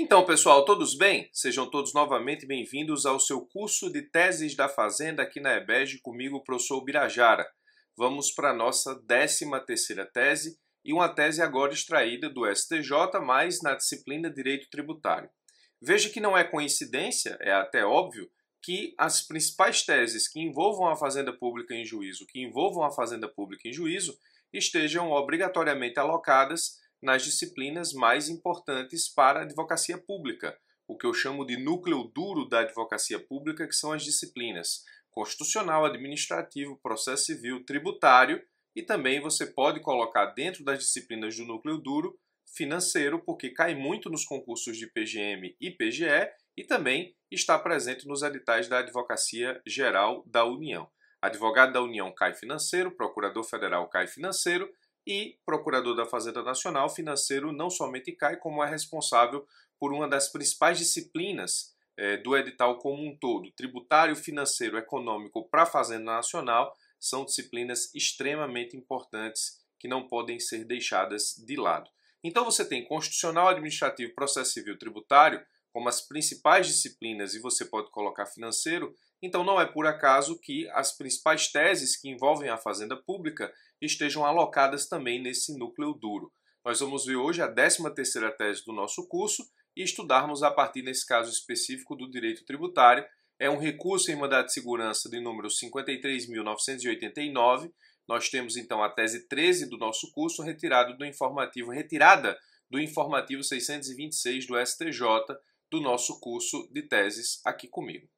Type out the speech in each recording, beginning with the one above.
Então, pessoal, todos bem? Sejam todos novamente bem-vindos ao seu curso de teses da Fazenda aqui na EBEG, comigo, professor Birajara. Vamos para a nossa 13ª tese e uma tese agora extraída do STJ, mas na disciplina Direito Tributário. Veja que não é coincidência, é até óbvio, que as principais teses que envolvam a Fazenda Pública em juízo, que envolvam a Fazenda Pública em juízo, estejam obrigatoriamente alocadas nas disciplinas mais importantes para a advocacia pública, o que eu chamo de núcleo duro da advocacia pública, que são as disciplinas constitucional, administrativo, processo civil, tributário e também você pode colocar dentro das disciplinas do núcleo duro financeiro, porque cai muito nos concursos de PGM e PGE e também está presente nos editais da Advocacia Geral da União. Advogado da União cai financeiro, procurador federal cai financeiro e procurador da Fazenda Nacional, financeiro não somente cai, como é responsável por uma das principais disciplinas é, do edital como um todo, tributário, financeiro, econômico para a Fazenda Nacional, são disciplinas extremamente importantes que não podem ser deixadas de lado. Então você tem constitucional, administrativo, processo civil, tributário como as principais disciplinas e você pode colocar financeiro, então não é por acaso que as principais teses que envolvem a fazenda pública estejam alocadas também nesse núcleo duro. Nós vamos ver hoje a 13ª tese do nosso curso e estudarmos a partir, nesse caso específico, do direito tributário. É um recurso em mandado de segurança de número 53.989. Nós temos, então, a tese 13 do nosso curso, retirado do informativo, retirada do informativo 626 do STJ, do nosso curso de teses aqui comigo.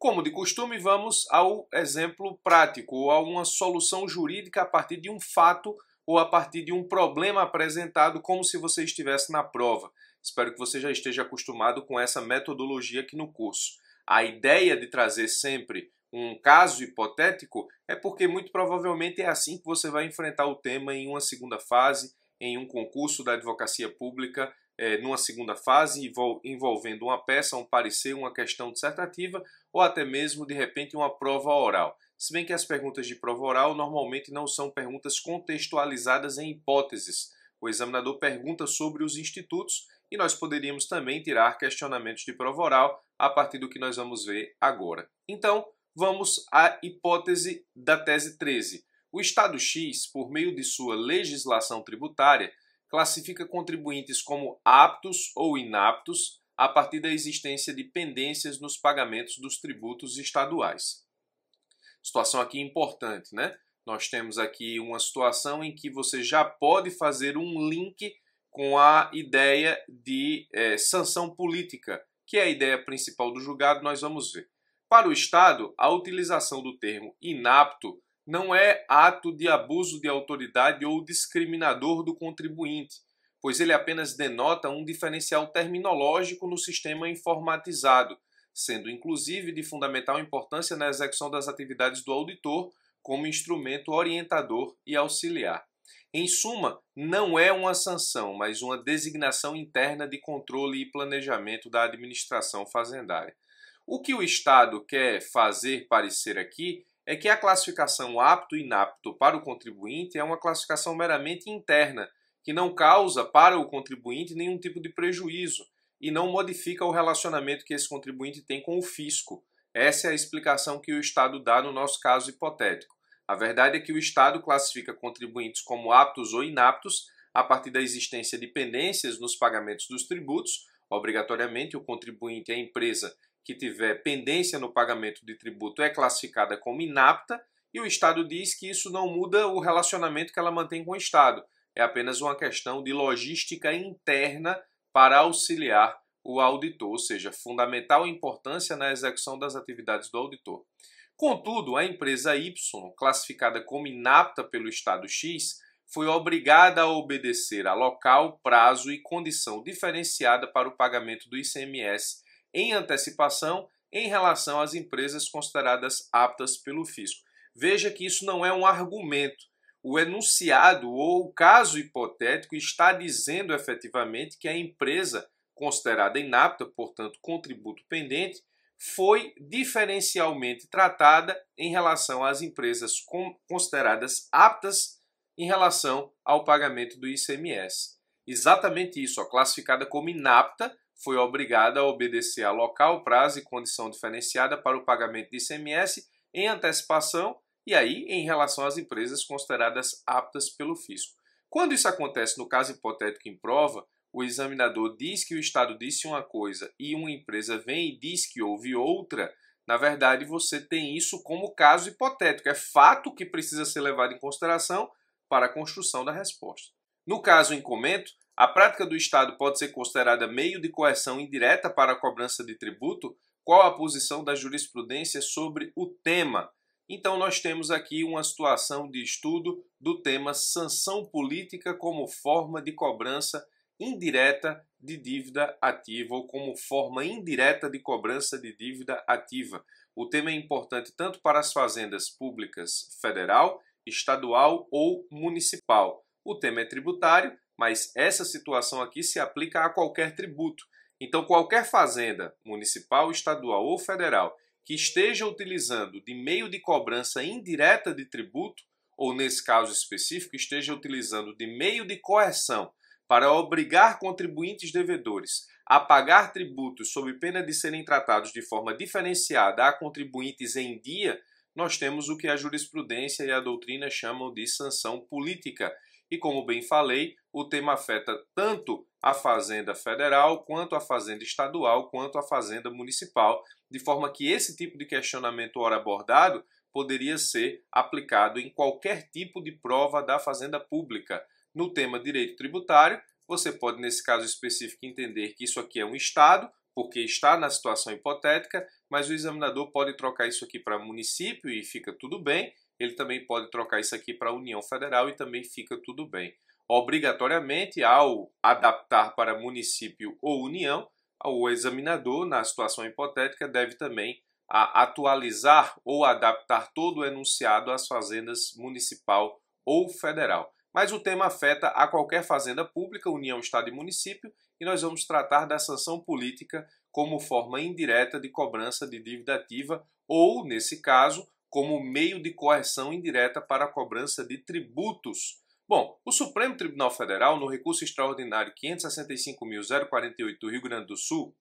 Como de costume, vamos ao exemplo prático, ou a uma solução jurídica a partir de um fato ou a partir de um problema apresentado, como se você estivesse na prova. Espero que você já esteja acostumado com essa metodologia aqui no curso. A ideia de trazer sempre um caso hipotético é porque, muito provavelmente, é assim que você vai enfrentar o tema em uma segunda fase, em um concurso da advocacia pública, é, numa segunda fase, envolvendo uma peça, um parecer, uma questão dissertativa ou até mesmo, de repente, uma prova oral. Se bem que as perguntas de prova oral normalmente não são perguntas contextualizadas em hipóteses. O examinador pergunta sobre os institutos e nós poderíamos também tirar questionamentos de prova oral a partir do que nós vamos ver agora. Então, vamos à hipótese da tese 13. O Estado X, por meio de sua legislação tributária, classifica contribuintes como aptos ou inaptos a partir da existência de pendências nos pagamentos dos tributos estaduais. Situação aqui importante, né? Nós temos aqui uma situação em que você já pode fazer um link com a ideia de é, sanção política, que é a ideia principal do julgado, nós vamos ver. Para o Estado, a utilização do termo inapto não é ato de abuso de autoridade ou discriminador do contribuinte, pois ele apenas denota um diferencial terminológico no sistema informatizado, sendo inclusive de fundamental importância na execução das atividades do auditor como instrumento orientador e auxiliar. Em suma, não é uma sanção, mas uma designação interna de controle e planejamento da administração fazendária. O que o Estado quer fazer parecer aqui é que a classificação apto e inapto para o contribuinte é uma classificação meramente interna, que não causa para o contribuinte nenhum tipo de prejuízo e não modifica o relacionamento que esse contribuinte tem com o fisco. Essa é a explicação que o Estado dá no nosso caso hipotético. A verdade é que o Estado classifica contribuintes como aptos ou inaptos a partir da existência de pendências nos pagamentos dos tributos. Obrigatoriamente, o contribuinte é a empresa que tiver pendência no pagamento de tributo é classificada como inapta e o Estado diz que isso não muda o relacionamento que ela mantém com o Estado. É apenas uma questão de logística interna para auxiliar o auditor, ou seja, fundamental importância na execução das atividades do auditor. Contudo, a empresa Y, classificada como inapta pelo Estado X, foi obrigada a obedecer a local, prazo e condição diferenciada para o pagamento do ICMS em antecipação em relação às empresas consideradas aptas pelo fisco. Veja que isso não é um argumento. O enunciado ou o caso hipotético está dizendo efetivamente que a empresa considerada inapta, portanto, contributo pendente, foi diferencialmente tratada em relação às empresas consideradas aptas em relação ao pagamento do ICMS. Exatamente isso, ó, classificada como inapta, foi obrigada a obedecer a local, prazo e condição diferenciada para o pagamento de ICMS em antecipação e aí em relação às empresas consideradas aptas pelo fisco. Quando isso acontece no caso hipotético em prova, o examinador diz que o Estado disse uma coisa e uma empresa vem e diz que houve outra, na verdade você tem isso como caso hipotético, é fato que precisa ser levado em consideração para a construção da resposta. No caso em comento, a prática do Estado pode ser considerada meio de coerção indireta para a cobrança de tributo? Qual a posição da jurisprudência sobre o tema? Então, nós temos aqui uma situação de estudo do tema sanção política como forma de cobrança indireta de dívida ativa ou como forma indireta de cobrança de dívida ativa. O tema é importante tanto para as fazendas públicas federal, estadual ou municipal. O tema é tributário, mas essa situação aqui se aplica a qualquer tributo. Então, qualquer fazenda, municipal, estadual ou federal, que esteja utilizando de meio de cobrança indireta de tributo, ou nesse caso específico, esteja utilizando de meio de coerção para obrigar contribuintes devedores a pagar tributos sob pena de serem tratados de forma diferenciada a contribuintes em dia, nós temos o que a jurisprudência e a doutrina chamam de sanção política. E como bem falei, o tema afeta tanto a fazenda federal, quanto a fazenda estadual, quanto a fazenda municipal, de forma que esse tipo de questionamento ora abordado poderia ser aplicado em qualquer tipo de prova da fazenda pública. No tema direito tributário, você pode nesse caso específico entender que isso aqui é um estado, porque está na situação hipotética, mas o examinador pode trocar isso aqui para município e fica tudo bem. Ele também pode trocar isso aqui para União Federal e também fica tudo bem obrigatoriamente, ao adaptar para município ou União, o examinador, na situação hipotética, deve também atualizar ou adaptar todo o enunciado às fazendas municipal ou federal. Mas o tema afeta a qualquer fazenda pública, União, Estado e município, e nós vamos tratar da sanção política como forma indireta de cobrança de dívida ativa ou, nesse caso, como meio de correção indireta para a cobrança de tributos Bom, o Supremo Tribunal Federal, no recurso extraordinário 565.048 do Rio Grande do Sul,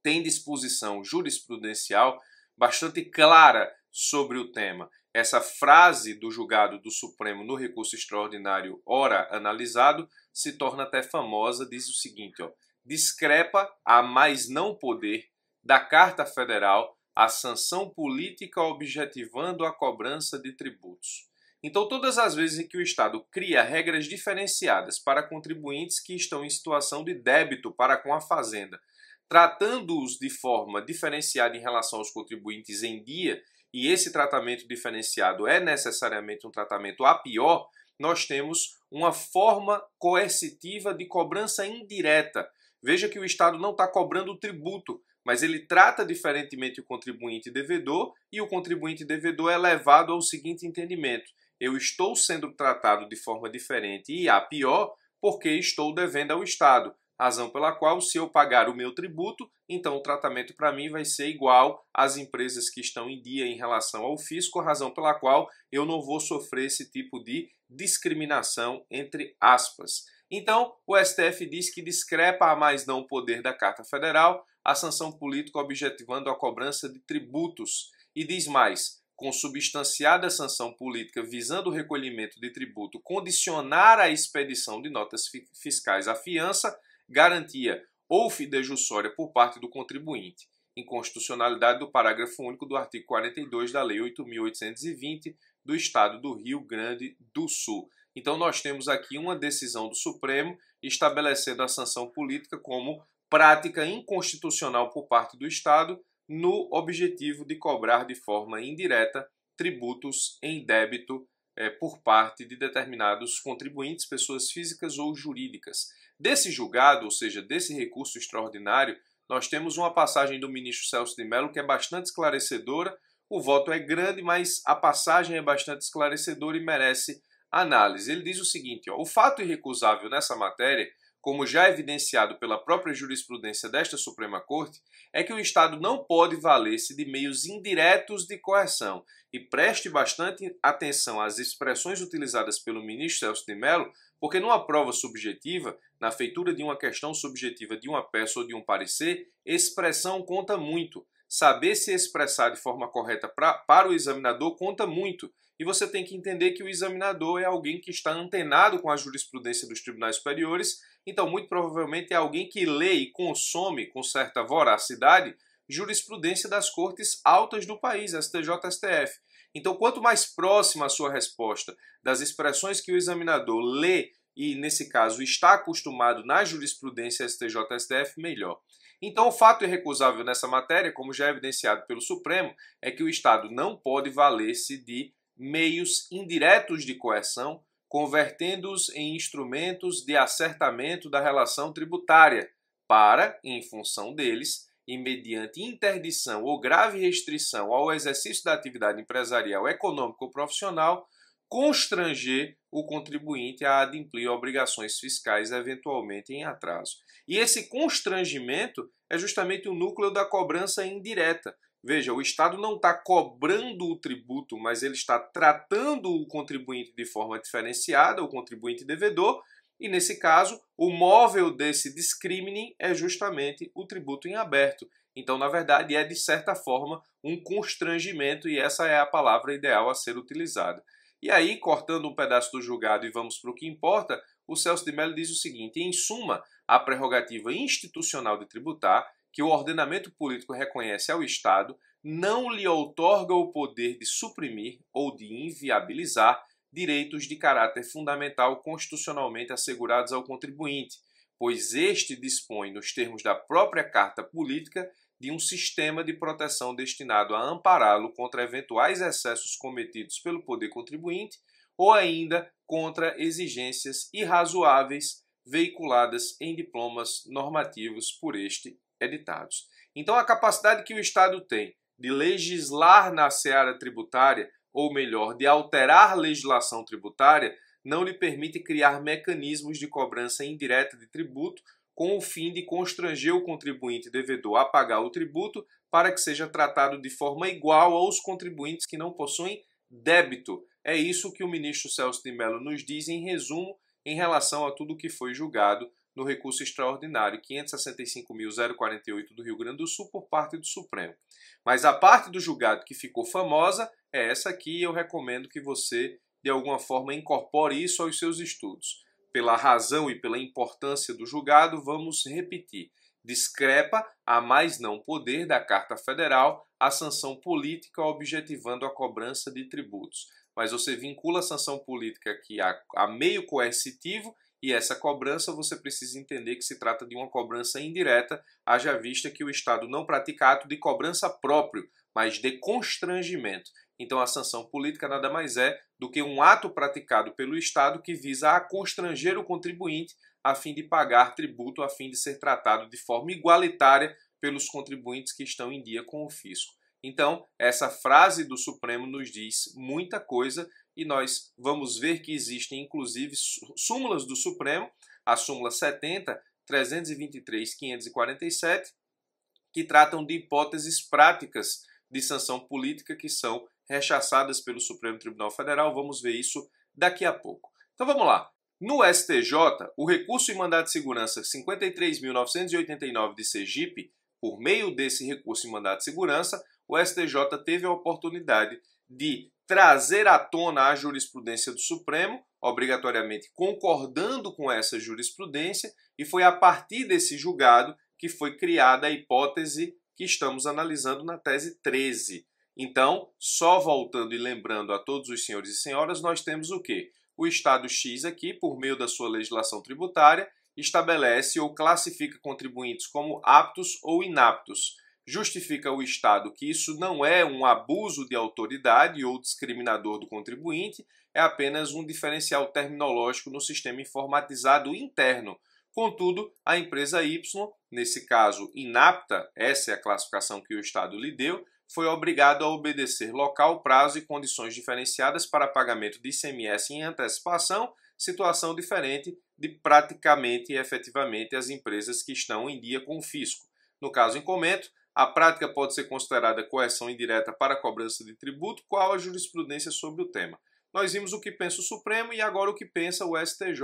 tem disposição jurisprudencial bastante clara sobre o tema. Essa frase do julgado do Supremo no recurso extraordinário, ora analisado, se torna até famosa, diz o seguinte: ó, discrepa a mais não poder da Carta Federal a sanção política objetivando a cobrança de tributos. Então, todas as vezes em que o Estado cria regras diferenciadas para contribuintes que estão em situação de débito para com a Fazenda, tratando-os de forma diferenciada em relação aos contribuintes em dia, e esse tratamento diferenciado é necessariamente um tratamento a pior, nós temos uma forma coercitiva de cobrança indireta. Veja que o Estado não está cobrando o tributo, mas ele trata diferentemente o contribuinte devedor e o contribuinte devedor é levado ao seguinte entendimento: eu estou sendo tratado de forma diferente e a pior, porque estou devendo ao Estado, razão pela qual, se eu pagar o meu tributo, então o tratamento para mim vai ser igual às empresas que estão em dia em relação ao fisco, razão pela qual eu não vou sofrer esse tipo de discriminação, entre aspas. Então, o STF diz que discrepa a mais não poder da Carta Federal a sanção política objetivando a cobrança de tributos. E diz mais: consubstanciada a sanção política visando o recolhimento de tributo, condicionar a expedição de notas fiscais à fiança, garantia ou fidejussória por parte do contribuinte, inconstitucionalidade do parágrafo único do artigo 42 da Lei 8.820 do Estado do Rio Grande do Sul. Então, nós temos aqui uma decisão do Supremo estabelecendo a sanção política como prática inconstitucional por parte do Estado no objetivo de cobrar de forma indireta tributos em débito é, por parte de determinados contribuintes, pessoas físicas ou jurídicas. Desse julgado, ou seja, desse recurso extraordinário, nós temos uma passagem do ministro Celso de Mello que é bastante esclarecedora. O voto é grande, mas a passagem é bastante esclarecedora e merece análise. Ele diz o seguinte: ó, o fato irrecusável nessa matéria como já evidenciado pela própria jurisprudência desta Suprema Corte, é que o Estado não pode valer-se de meios indiretos de coerção. E preste bastante atenção às expressões utilizadas pelo ministro Celso de Mello, porque numa prova subjetiva, na feitura de uma questão subjetiva de uma peça ou de um parecer, expressão conta muito saber se expressar de forma correta pra, para o examinador conta muito. E você tem que entender que o examinador é alguém que está antenado com a jurisprudência dos tribunais superiores, então, muito provavelmente, é alguém que lê e consome com certa voracidade jurisprudência das cortes altas do país, STJ, STF. Então, quanto mais próxima a sua resposta das expressões que o examinador lê e, nesse caso, está acostumado na jurisprudência STJ, STF, melhor. Então, o fato irrecusável nessa matéria, como já é evidenciado pelo Supremo, é que o Estado não pode valer-se de meios indiretos de coerção, convertendo-os em instrumentos de acertamento da relação tributária, para, em função deles, e mediante interdição ou grave restrição ao exercício da atividade empresarial, econômica ou profissional, constranger o contribuinte a adimplir obrigações fiscais eventualmente em atraso. E esse constrangimento é justamente o núcleo da cobrança indireta. Veja, o Estado não está cobrando o tributo, mas ele está tratando o contribuinte de forma diferenciada, o contribuinte devedor, e nesse caso, o móvel desse discrimining é justamente o tributo em aberto. Então, na verdade, é de certa forma um constrangimento, e essa é a palavra ideal a ser utilizada. E aí, cortando um pedaço do julgado e vamos para o que importa, o Celso de Mello diz o seguinte: em suma, a prerrogativa institucional de tributar, que o ordenamento político reconhece ao Estado, não lhe outorga o poder de suprimir ou de inviabilizar direitos de caráter fundamental constitucionalmente assegurados ao contribuinte, pois este dispõe, nos termos da própria Carta Política, de um sistema de proteção destinado a ampará-lo contra eventuais excessos cometidos pelo poder contribuinte ou ainda contra exigências irrazoáveis veiculadas em diplomas normativos por este editados. Então, a capacidade que o Estado tem de legislar na seara tributária, ou melhor, de alterar legislação tributária, não lhe permite criar mecanismos de cobrança indireta de tributo com o fim de constranger o contribuinte devedor a pagar o tributo para que seja tratado de forma igual aos contribuintes que não possuem débito. É isso que o ministro Celso de Mello nos diz em resumo em relação a tudo que foi julgado no recurso extraordinário 565.048 do Rio Grande do Sul por parte do Supremo. Mas a parte do julgado que ficou famosa é essa aqui e eu recomendo que você, de alguma forma, incorpore isso aos seus estudos. Pela razão e pela importância do julgado, vamos repetir. Discrepa, a mais não poder, da Carta Federal a sanção política objetivando a cobrança de tributos. Mas você vincula a sanção política aqui a, a meio coercitivo e essa cobrança você precisa entender que se trata de uma cobrança indireta, haja vista que o Estado não pratica ato de cobrança próprio, mas de constrangimento. Então, a sanção política nada mais é do que um ato praticado pelo Estado que visa a constranger o contribuinte a fim de pagar tributo, a fim de ser tratado de forma igualitária pelos contribuintes que estão em dia com o fisco. Então, essa frase do Supremo nos diz muita coisa e nós vamos ver que existem, inclusive, súmulas do Supremo, a súmula 70, 323, 547, que tratam de hipóteses práticas de sanção política que são rechaçadas pelo Supremo Tribunal Federal. Vamos ver isso daqui a pouco. Então vamos lá. No STJ, o recurso em mandado de segurança 53.989 de Sergipe, por meio desse recurso em mandado de segurança, o STJ teve a oportunidade de trazer à tona a jurisprudência do Supremo, obrigatoriamente concordando com essa jurisprudência, e foi a partir desse julgado que foi criada a hipótese que estamos analisando na tese 13, então, só voltando e lembrando a todos os senhores e senhoras, nós temos o quê? O Estado X aqui, por meio da sua legislação tributária, estabelece ou classifica contribuintes como aptos ou inaptos. Justifica o Estado que isso não é um abuso de autoridade ou discriminador do contribuinte, é apenas um diferencial terminológico no sistema informatizado interno. Contudo, a empresa Y, nesse caso inapta, essa é a classificação que o Estado lhe deu, foi obrigado a obedecer local, prazo e condições diferenciadas para pagamento de ICMS em antecipação, situação diferente de praticamente e efetivamente as empresas que estão em dia com o fisco. No caso em comento, a prática pode ser considerada coerção indireta para a cobrança de tributo, qual a jurisprudência sobre o tema. Nós vimos o que pensa o Supremo e agora o que pensa o STJ,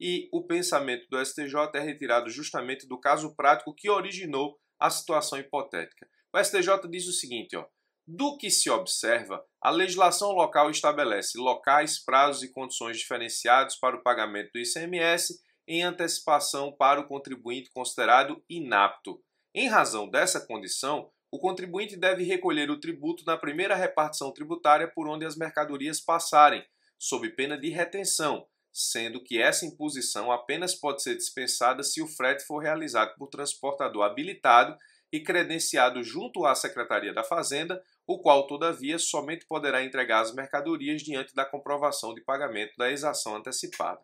e o pensamento do STJ é retirado justamente do caso prático que originou a situação hipotética. O STJ diz o seguinte, ó, do que se observa, a legislação local estabelece locais, prazos e condições diferenciados para o pagamento do ICMS em antecipação para o contribuinte considerado inapto. Em razão dessa condição, o contribuinte deve recolher o tributo na primeira repartição tributária por onde as mercadorias passarem, sob pena de retenção, sendo que essa imposição apenas pode ser dispensada se o frete for realizado por transportador habilitado e credenciado junto à Secretaria da Fazenda, o qual, todavia, somente poderá entregar as mercadorias diante da comprovação de pagamento da exação antecipada.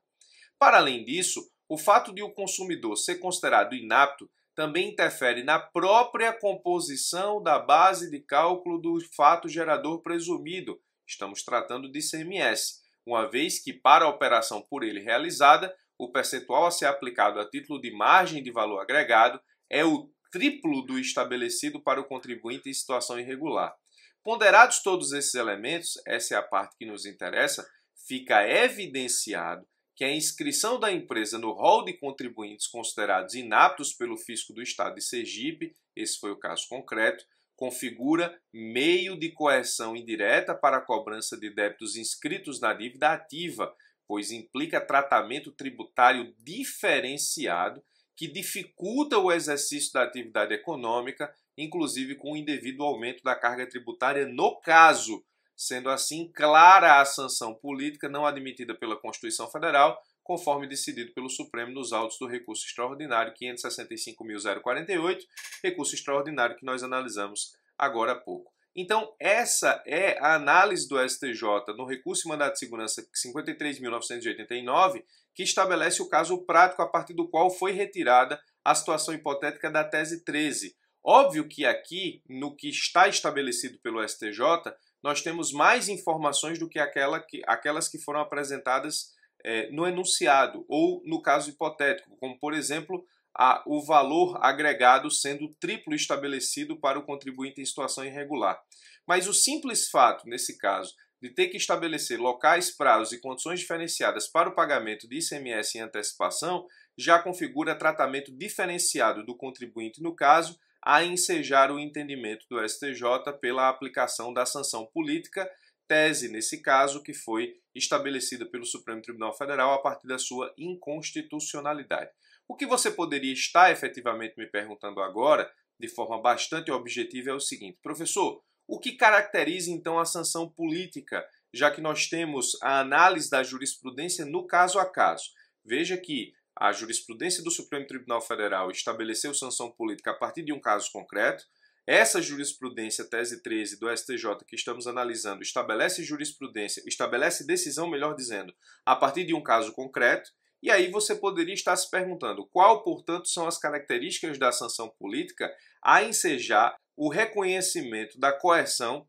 Para além disso, o fato de o consumidor ser considerado inapto também interfere na própria composição da base de cálculo do fato gerador presumido. Estamos tratando de CMS, uma vez que, para a operação por ele realizada, o percentual a ser aplicado a título de margem de valor agregado é o triplo do estabelecido para o contribuinte em situação irregular. Ponderados todos esses elementos, essa é a parte que nos interessa, fica evidenciado que a inscrição da empresa no rol de contribuintes considerados inaptos pelo fisco do estado de Sergipe, esse foi o caso concreto, configura meio de coerção indireta para a cobrança de débitos inscritos na dívida ativa, pois implica tratamento tributário diferenciado que dificulta o exercício da atividade econômica, inclusive com o indevido aumento da carga tributária no caso, sendo assim clara a sanção política não admitida pela Constituição Federal, conforme decidido pelo Supremo nos autos do recurso extraordinário 565.048, recurso extraordinário que nós analisamos agora há pouco. Então, essa é a análise do STJ no recurso de mandato de segurança 53.989, que estabelece o caso prático a partir do qual foi retirada a situação hipotética da tese 13. Óbvio que aqui, no que está estabelecido pelo STJ, nós temos mais informações do que, aquela que aquelas que foram apresentadas eh, no enunciado ou no caso hipotético, como, por exemplo, a, o valor agregado sendo triplo estabelecido para o contribuinte em situação irregular. Mas o simples fato, nesse caso, de ter que estabelecer locais, prazos e condições diferenciadas para o pagamento de ICMS em antecipação já configura tratamento diferenciado do contribuinte no caso, a ensejar o entendimento do STJ pela aplicação da sanção política tese, nesse caso, que foi estabelecida pelo Supremo Tribunal Federal a partir da sua inconstitucionalidade. O que você poderia estar efetivamente me perguntando agora, de forma bastante objetiva, é o seguinte: professor, o que caracteriza então a sanção política, já que nós temos a análise da jurisprudência no caso a caso? Veja que a jurisprudência do Supremo Tribunal Federal estabeleceu sanção política a partir de um caso concreto, essa jurisprudência, tese 13 do STJ que estamos analisando, estabelece jurisprudência, estabelece decisão, melhor dizendo, a partir de um caso concreto, e aí você poderia estar se perguntando qual, portanto, são as características da sanção política a ensejar o reconhecimento da coerção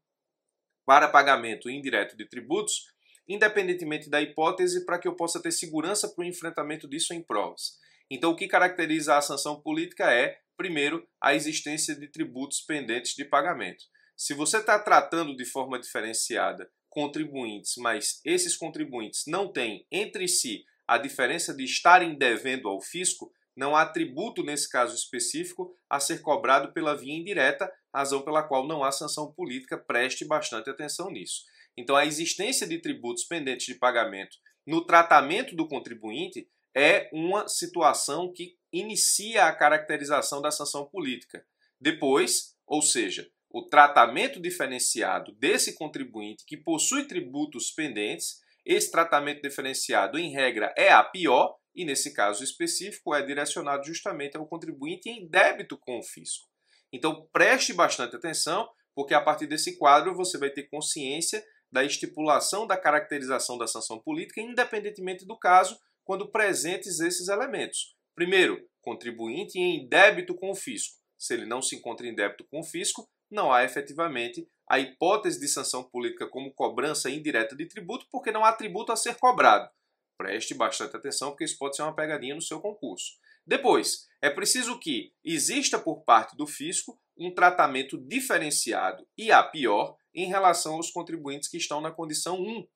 para pagamento indireto de tributos, independentemente da hipótese, para que eu possa ter segurança para o enfrentamento disso em provas. Então, o que caracteriza a sanção política é Primeiro, a existência de tributos pendentes de pagamento. Se você está tratando de forma diferenciada contribuintes, mas esses contribuintes não têm entre si a diferença de estarem devendo ao fisco, não há tributo nesse caso específico a ser cobrado pela via indireta, razão pela qual não há sanção política. Preste bastante atenção nisso. Então, a existência de tributos pendentes de pagamento no tratamento do contribuinte é uma situação que inicia a caracterização da sanção política. Depois, ou seja, o tratamento diferenciado desse contribuinte que possui tributos pendentes, esse tratamento diferenciado, em regra, é a pior, e nesse caso específico, é direcionado justamente ao contribuinte em débito com o fisco. Então, preste bastante atenção, porque a partir desse quadro você vai ter consciência da estipulação da caracterização da sanção política, independentemente do caso, quando presentes esses elementos. Primeiro, contribuinte em débito com o fisco. Se ele não se encontra em débito com o fisco, não há efetivamente a hipótese de sanção política como cobrança indireta de tributo, porque não há tributo a ser cobrado. Preste bastante atenção, porque isso pode ser uma pegadinha no seu concurso. Depois, é preciso que exista por parte do fisco um tratamento diferenciado e a pior em relação aos contribuintes que estão na condição 1.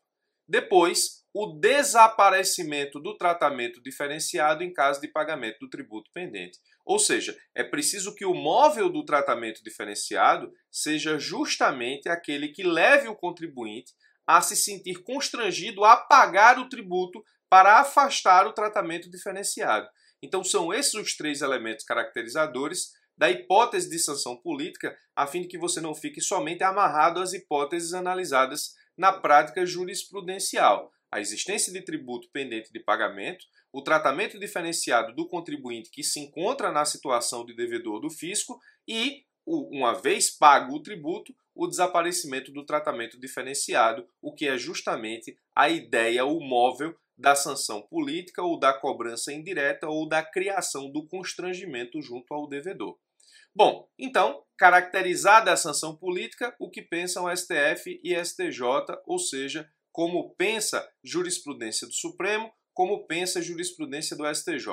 Depois, o desaparecimento do tratamento diferenciado em caso de pagamento do tributo pendente. Ou seja, é preciso que o móvel do tratamento diferenciado seja justamente aquele que leve o contribuinte a se sentir constrangido a pagar o tributo para afastar o tratamento diferenciado. Então, são esses os três elementos caracterizadores da hipótese de sanção política, a fim de que você não fique somente amarrado às hipóteses analisadas na prática jurisprudencial a existência de tributo pendente de pagamento, o tratamento diferenciado do contribuinte que se encontra na situação de devedor do fisco e, uma vez pago o tributo, o desaparecimento do tratamento diferenciado, o que é justamente a ideia, o móvel da sanção política ou da cobrança indireta ou da criação do constrangimento junto ao devedor. Bom, então, caracterizada a sanção política, o que pensam STF e STJ, ou seja, como pensa jurisprudência do Supremo, como pensa jurisprudência do STJ.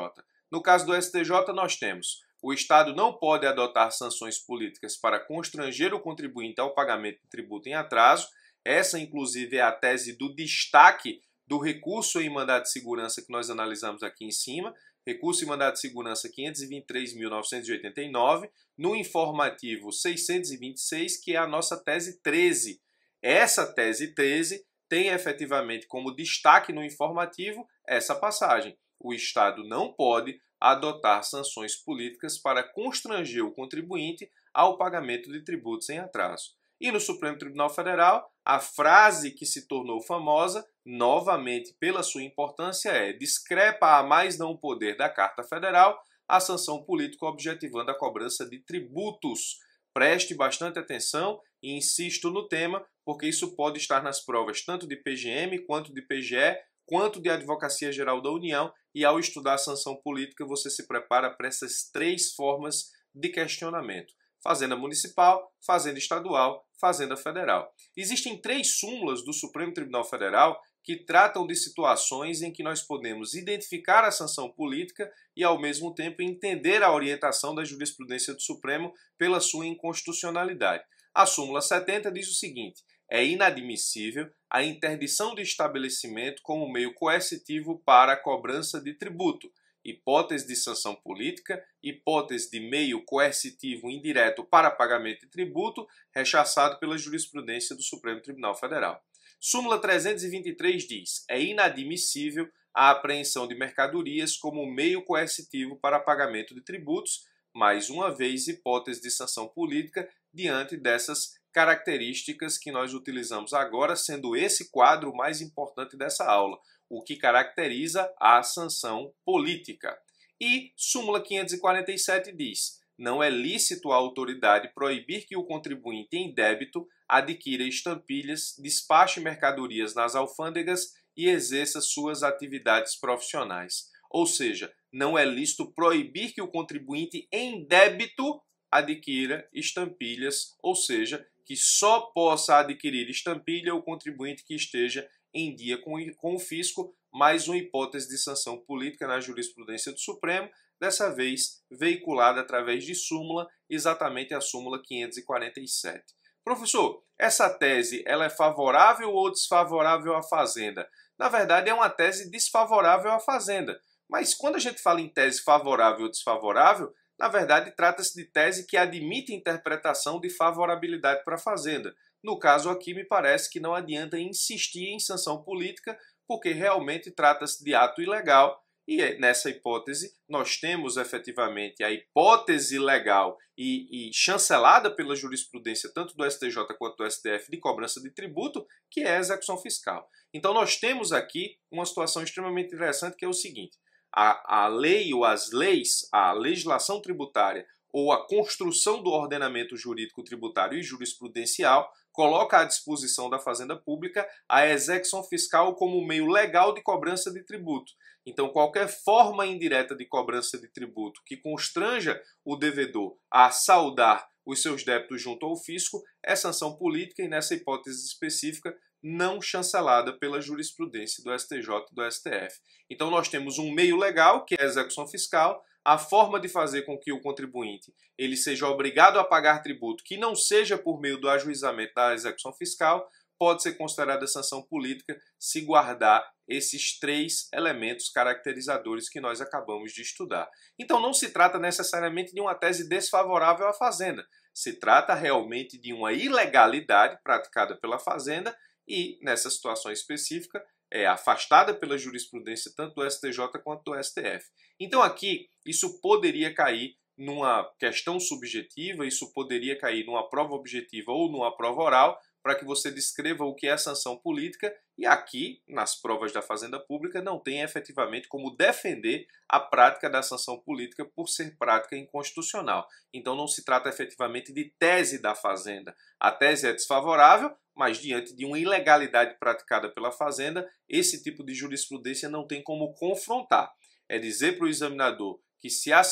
No caso do STJ, nós temos o Estado não pode adotar sanções políticas para constranger o contribuinte ao pagamento de tributo em atraso. Essa, inclusive, é a tese do destaque do recurso em mandado de segurança que nós analisamos aqui em cima. Recurso em mandado de segurança 523.989, no informativo 626, que é a nossa tese 13. Essa tese 13 tem efetivamente como destaque no informativo essa passagem. O Estado não pode adotar sanções políticas para constranger o contribuinte ao pagamento de tributos em atraso. E no Supremo Tribunal Federal, a frase que se tornou famosa, novamente pela sua importância, é: discrepa a mais não poder da Carta Federal a sanção política objetivando a cobrança de tributos. Preste bastante atenção e insisto no tema, porque isso pode estar nas provas tanto de PGM quanto de PGE, quanto de Advocacia Geral da União, e ao estudar a sanção política você se prepara para essas três formas de questionamento: Fazenda Municipal, Fazenda Estadual, Fazenda Federal. Existem três súmulas do Supremo Tribunal Federal que tratam de situações em que nós podemos identificar a sanção política e, ao mesmo tempo, entender a orientação da jurisprudência do Supremo pela sua inconstitucionalidade. A súmula 70 diz o seguinte: é inadmissível a interdição de estabelecimento como meio coercitivo para a cobrança de tributo, hipótese de sanção política, hipótese de meio coercitivo indireto para pagamento de tributo, rechaçado pela jurisprudência do Supremo Tribunal Federal. Súmula 323 diz: é inadmissível a apreensão de mercadorias como meio coercitivo para pagamento de tributos, mais uma vez hipótese de sanção política, diante dessas características que nós utilizamos agora, sendo esse quadro mais importante dessa aula, o que caracteriza a sanção política. E súmula 547 diz: não é lícito à autoridade proibir que o contribuinte em débito adquira estampilhas, despache mercadorias nas alfândegas e exerça suas atividades profissionais. Ou seja, não é lícito proibir que o contribuinte em débito adquira estampilhas, ou seja, que só possa adquirir estampilha o contribuinte que esteja em dia com, com o fisco, mais uma hipótese de sanção política na jurisprudência do Supremo, dessa vez veiculada através de súmula, exatamente a súmula 547. Professor, essa tese ela é favorável ou desfavorável à fazenda? Na verdade, é uma tese desfavorável à fazenda. Mas quando a gente fala em tese favorável ou desfavorável, na verdade, trata-se de tese que admite interpretação de favorabilidade para a Fazenda. No caso aqui, me parece que não adianta insistir em sanção política, porque realmente trata-se de ato ilegal e nessa hipótese, nós temos efetivamente a hipótese legal e, e, chancelada pela jurisprudência, tanto do STJ quanto do STF, de cobrança de tributo, que é a execução fiscal. Então, nós temos aqui uma situação extremamente interessante que é o seguinte: a, a lei ou as leis, a legislação tributária ou a construção do ordenamento jurídico tributário e jurisprudencial coloca à disposição da Fazenda Pública a execução fiscal como meio legal de cobrança de tributo. Então, qualquer forma indireta de cobrança de tributo que constranja o devedor a saldar os seus débitos junto ao fisco é sanção política e, nessa hipótese específica, não chancelada pela jurisprudência do STJ e do STF. Então nós temos um meio legal, que é a execução fiscal, a forma de fazer com que o contribuinte ele seja obrigado a pagar tributo que não seja por meio do ajuizamento da execução fiscal, pode ser considerada sanção política se guardar esses três elementos caracterizadores que nós acabamos de estudar. Então não se trata necessariamente de uma tese desfavorável à fazenda, se trata realmente de uma ilegalidade praticada pela fazenda e, nessa situação específica, é afastada pela jurisprudência tanto do STJ quanto do STF. Então, aqui, isso poderia cair numa questão subjetiva, isso poderia cair numa prova objetiva ou numa prova oral, para que você descreva o que é a sanção política, e aqui, nas provas da Fazenda Pública, não tem efetivamente como defender a prática da sanção política por ser prática inconstitucional. Então, não se trata efetivamente de tese da Fazenda. A tese é desfavorável, mas diante de uma ilegalidade praticada pela Fazenda, esse tipo de jurisprudência não tem como confrontar. É dizer para o examinador que se, a,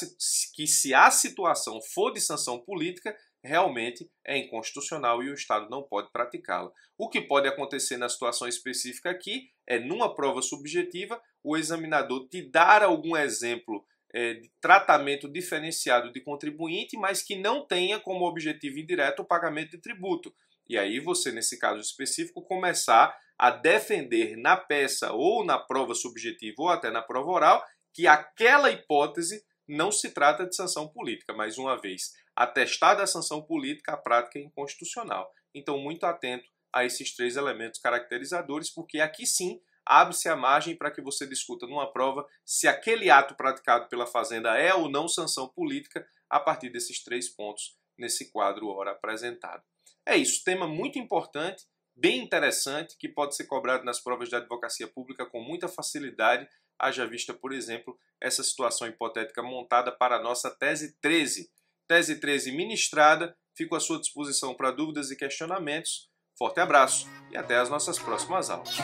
que se a situação for de sanção política, realmente é inconstitucional e o Estado não pode praticá-la. O que pode acontecer na situação específica aqui é, numa prova subjetiva, o examinador te dar algum exemplo é, de tratamento diferenciado de contribuinte, mas que não tenha como objetivo indireto o pagamento de tributo e aí você, nesse caso específico, começar a defender na peça ou na prova subjetiva ou até na prova oral que aquela hipótese não se trata de sanção política, mais uma vez, atestada a sanção política, a prática é inconstitucional. Então, muito atento a esses três elementos caracterizadores, porque aqui sim abre-se a margem para que você discuta numa prova se aquele ato praticado pela Fazenda é ou não sanção política a partir desses três pontos nesse quadro ora apresentado. É isso, tema muito importante, bem interessante, que pode ser cobrado nas provas de advocacia pública com muita facilidade, haja vista, por exemplo, essa situação hipotética montada para a nossa tese 13. Tese 13 ministrada, fico à sua disposição para dúvidas e questionamentos. Forte abraço e até as nossas próximas aulas.